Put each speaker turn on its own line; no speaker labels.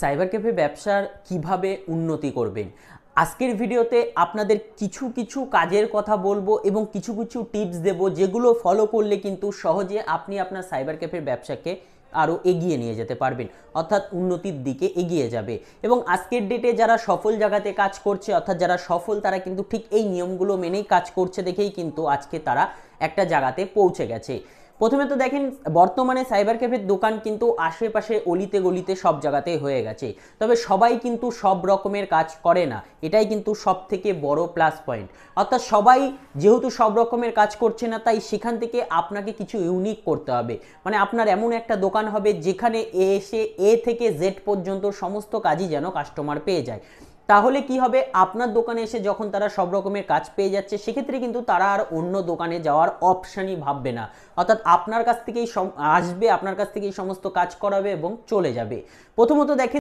cyber cafe ব্যবসার কিভাবে উন্নতি করবেন আজকের ভিডিওতে আপনাদের কিছু কিছু কাজের কথা বলবো এবং কিছু কিছু টিপস দেব যেগুলো ফলো করলে কিন্তু সহজে আপনি আপনার সাইবার ক্যাফের ব্যবসাকে আরও এগিয়ে নিয়ে যেতে পারবেন অর্থাৎ উন্নতির দিকে এগিয়ে যাবে এবং আজকের ডেটে যারা সফল জায়গাতে কাজ করছে অর্থাৎ যারা সফল তারা কিন্তু ঠিক এই নিয়মগুলো মেনেই কাজ করছে দেখেই কিন্তু আজকে তারা একটা জায়গাতে পৌঁছে গেছে প্রথমে তো দেখেন বর্তমানে সাইবার ক্যাফের দোকান কিন্তু আশেপাশে অলিতে গলিতে সব জায়গাতে হয়ে গেছে তবে সবাই কিন্তু সব রকমের কাজ করে না এটাই কিন্তু সব থেকে বড় প্লাস পয়েন্ট অর্থাৎ সবাই যেহেতু সব রকমের কাজ করছে না তাই সেখান থেকে আপনাকে কিছু ইউনিক করতে হবে মানে আপনার এমন একটা দোকান হবে যেখানে এসে এ থেকে জেড পর্যন্ত সমস্ত কাজই যেন কাস্টমার পেয়ে যায় তাহলে কি হবে আপনার দোকানে এসে যখন তারা সব রকমের কাজ পেয়ে যাচ্ছে সেক্ষেত্রে কিন্তু তারা আর অন্য দোকানে যাওয়ার অপশানই ভাববে না অর্থাৎ আপনার কাছ থেকেই আসবে আপনার কাছ থেকেই সমস্ত কাজ করাবে এবং চলে যাবে প্রথমত দেখেন